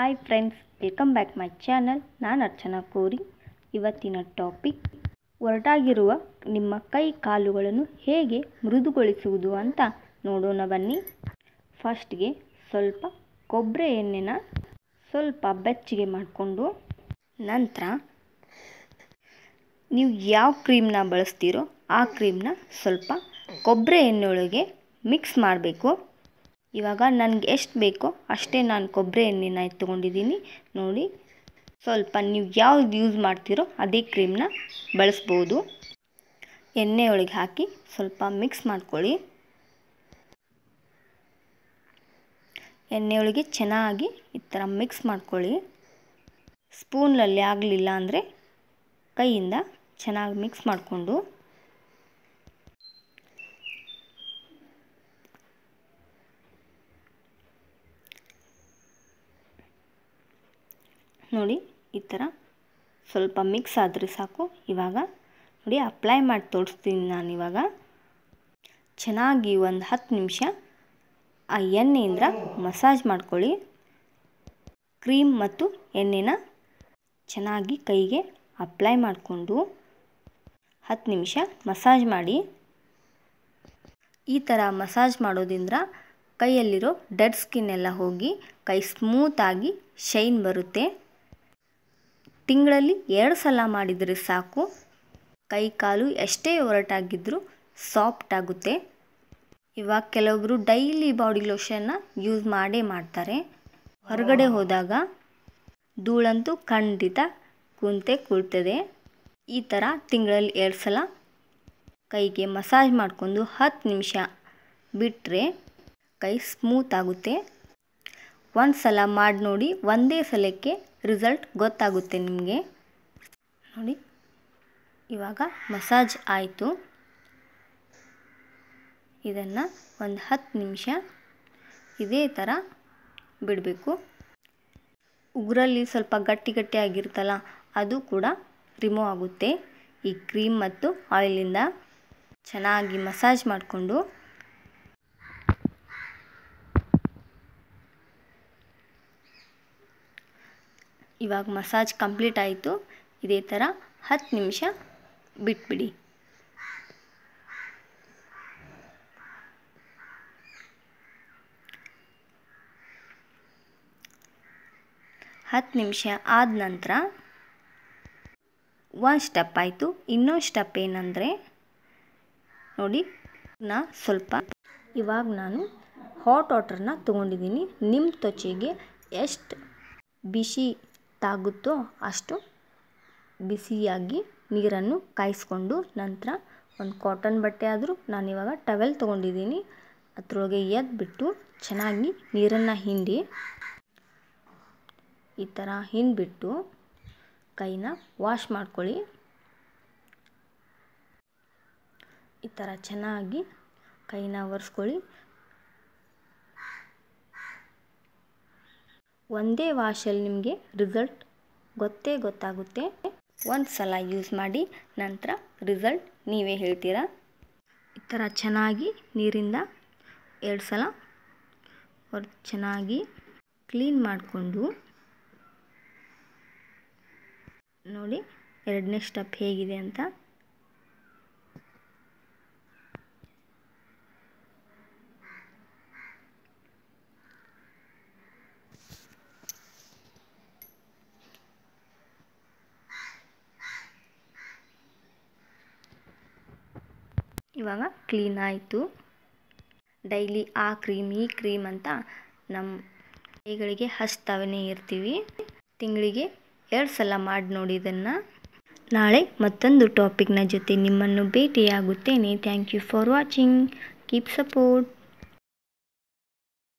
hi friends welcome back my channel ನಾನು ಅರ್ಚನಾ ಕೋರಿ ಇವತ್ತಿನ ಟಾಪಿಕ್ ಒರಟಾಗಿರುವ ನಿಮ್ಮ ಕೈ ಕಾಲುಗಳನ್ನು ಹೇಗೆ ಮೃದುಗೊಳಿಸುವುದು ಅಂತ ನೋಡೋಣ ಬನ್ನಿ ಫಸ್ಟ್ಗೆ ಸ್ವಲ್ಪ ಕೊಬ್ಬರಿ ಎಣ್ಣೆನ ಸ್ವಲ್ಪ ಬೆಚ್ಚಗೆ ಮಾಡಿಕೊಂಡು ನಂತರ ನೀವು ಯಾವ ಕ್ರೀಮ್ನ ಬಳಸ್ತೀರೋ ಆ ಕ್ರೀಮ್ನ ಸ್ವಲ್ಪ ಕೊಬ್ಬರಿ ಎಣ್ಣೆಯೊಳಗೆ ಮಿಕ್ಸ್ ಮಾಡಬೇಕು ಇವಾಗ ನನಗೆ ಎಷ್ಟು ಬೇಕೋ ಅಷ್ಟೇ ನಾನು ಕೊಬ್ಬರಿ ಎಣ್ಣೆನ ತೊಗೊಂಡಿದ್ದೀನಿ ನೋಡಿ ಸ್ವಲ್ಪ ನೀವು ಯಾವ್ದು ಯೂಸ್ ಮಾಡ್ತೀರೋ ಅದೇ ಕ್ರೀಮ್ನ ಬಳಸ್ಬೋದು ಎಣ್ಣೆಯೊಳಗೆ ಹಾಕಿ ಸ್ವಲ್ಪ ಮಿಕ್ಸ್ ಮಾಡ್ಕೊಳ್ಳಿ ಎಣ್ಣೆಯೊಳಗೆ ಚೆನ್ನಾಗಿ ಈ ಥರ ಮಿಕ್ಸ್ ಮಾಡ್ಕೊಳ್ಳಿ ಸ್ಪೂನಲ್ಲಿ ಆಗಲಿಲ್ಲ ಅಂದರೆ ಕೈಯಿಂದ ಚೆನ್ನಾಗಿ ಮಿಕ್ಸ್ ಮಾಡಿಕೊಂಡು ನೋಡಿ ಈ ಥರ ಸ್ವಲ್ಪ ಮಿಕ್ಸ್ ಆದರೆ ಸಾಕು ಇವಾಗ ನೋಡಿ ಅಪ್ಲೈ ಮಾಡಿ ತೋರಿಸ್ತೀನಿ ಇವಾಗ ಚೆನ್ನಾಗಿ ಒಂದು ಹತ್ತು ನಿಮಿಷ ಆ ಎಣ್ಣೆಯಿಂದ ಮಸಾಜ್ ಮಾಡ್ಕೊಳ್ಳಿ ಕ್ರೀಮ್ ಮತ್ತು ಎಣ್ಣೆನ ಚೆನ್ನಾಗಿ ಕೈಗೆ ಅಪ್ಲೈ ಮಾಡಿಕೊಂಡು ಹತ್ತು ನಿಮಿಷ ಮಸಾಜ್ ಮಾಡಿ ಈ ಥರ ಮಸಾಜ್ ಮಾಡೋದ್ರಿಂದ ಕೈಯಲ್ಲಿರೋ ಡೆಡ್ ಸ್ಕಿನ್ ಎಲ್ಲ ಹೋಗಿ ಕೈ ಸ್ಮೂತಾಗಿ ಶೈನ್ ಬರುತ್ತೆ ತಿಂಗಳಲ್ಲಿ ಎರಡು ಸಲ ಮಾಡಿದರೆ ಸಾಕು ಕೈ ಕಾಲು ಎಷ್ಟೇ ಒರಟಾಗಿದ್ದರೂ ಸಾಫ್ಟ್ ಆಗುತ್ತೆ ಇವಾಗ ಕೆಲವೊಬ್ಬರು ಡೈಲಿ ಬಾಡಿ ಲೋಷನ್ನ ಯೂಸ್ ಮಾಡೇ ಮಾಡ್ತಾರೆ ಹೊರಗಡೆ ಹೋದಾಗ ಧೂಳಂತೂ ಖಂಡಿತ ಕುಂತೆ ಕುಳ್ತದೆ ಈ ಥರ ತಿಂಗಳಲ್ಲಿ ಎರಡು ಸಲ ಕೈಗೆ ಮಸಾಜ್ ಮಾಡಿಕೊಂಡು ಹತ್ತು ನಿಮಿಷ ಬಿಟ್ಟರೆ ಕೈ ಸ್ಮೂತ್ ಆಗುತ್ತೆ ಒಂದು ಸಲ ಮಾಡಿ ನೋಡಿ ಒಂದೇ ಸಲಕ್ಕೆ ರಿಸಲ್ಟ್ ಗೊತ್ತಾಗುತ್ತೆ ನಿಮಗೆ ನೋಡಿ ಇವಾಗ ಮಸಾಜ್ ಆಯಿತು ಇದನ್ನು ಒಂದು ಹತ್ತು ನಿಮಿಷ ಇದೇ ಥರ ಬಿಡಬೇಕು ಉಗುರಲ್ಲಿ ಸ್ವಲ್ಪ ಗಟ್ಟಿ ಗಟ್ಟಿ ಆಗಿರುತ್ತಲ್ಲ ಅದು ಕೂಡ ರಿಮೂವ್ ಆಗುತ್ತೆ ಈ ಕ್ರೀಮ್ ಮತ್ತು ಆಯಿಲಿಂದ ಚೆನ್ನಾಗಿ ಮಸಾಜ್ ಮಾಡಿಕೊಂಡು ಇವಾಗ ಮಸಾಜ್ ಕಂಪ್ಲೀಟ್ ಆಯಿತು ಇದೇ ಥರ ಹತ್ತು ನಿಮಿಷ ಬಿಟ್ಬಿಡಿ ಹತ್ತು ನಿಮಿಷ ಆದ ನಂತರ ಒಂದು ಸ್ಟೆಪ್ ಆಯಿತು ಇನ್ನೊಂದು ಸ್ಟೆಪ್ ಏನಂದರೆ ನೋಡಿ ನಾ ಸ್ವಲ್ಪ ಇವಾಗ ನಾನು ಹಾಟ್ ವಾಟರ್ನ ತೊಗೊಂಡಿದ್ದೀನಿ ನಿಮ್ಮ ತ್ವಚೆಗೆ ಎಷ್ಟು ಬಿಸಿ ತಾಗುತ್ತೋ ಅಷ್ಟು ಬಿಸಿಯಾಗಿ ನೀರನ್ನು ಕಾಯಿಸ್ಕೊಂಡು ನಂತರ ಒಂದು ಕಾಟನ್ ಬಟ್ಟೆ ಆದರೂ ನಾನಿವಾಗ ಟವೆಲ್ ತೊಗೊಂಡಿದ್ದೀನಿ ಅದ್ರೊಳಗೆ ಎದ್ಬಿಟ್ಟು ಚೆನ್ನಾಗಿ ನೀರನ್ನು ಹಿಂಡಿ ಈ ಥರ ಹಿಂಡಿಬಿಟ್ಟು ಕೈನ ವಾಶ್ ಮಾಡ್ಕೊಳ್ಳಿ ಈ ಥರ ಚೆನ್ನಾಗಿ ಕೈನ ಒರೆಸ್ಕೊಳ್ಳಿ ಒಂದೇ ವಾಶಲ್ಲಿ ನಿಮಗೆ ರಿಸಲ್ಟ್ ಗೊತ್ತೇ ಗೊತ್ತಾಗುತ್ತೆ ಒಂದು ಸಲ ಯೂಸ್ ಮಾಡಿ ನಂತರ ರಿಸಲ್ಟ್ ನೀವೇ ಹೇಳ್ತೀರಾ ಈ ಥರ ಚೆನ್ನಾಗಿ ನೀರಿಂದ ಎರಡು ಸಲ ಚೆನ್ನಾಗಿ ಕ್ಲೀನ್ ಮಾಡಿಕೊಂಡು ನೋಡಿ ಎರಡನೇ ಸ್ಟೆಪ್ ಹೇಗಿದೆ ಅಂತ ಇವಾಗ ಕ್ಲೀನ್ ಆಯಿತು ಡೈಲಿ ಆ ಕ್ರೀಮ್ ಈ ಕ್ರೀಮ್ ಅಂತ ನಮ್ಮ ಕೈಗಳಿಗೆ ಹಚ್ತಾವೇ ಇರ್ತೀವಿ ತಿಂಗಳಿಗೆ ಎರಡು ಸಲ ಮಾಡಿ ನೋಡಿ ಇದನ್ನು ನಾಳೆ ಮತ್ತೊಂದು ಟಾಪಿಕ್ನ ಜೊತೆ ನಿಮ್ಮನ್ನು ಭೇಟಿಯಾಗುತ್ತೇನೆ thank you for watching keep support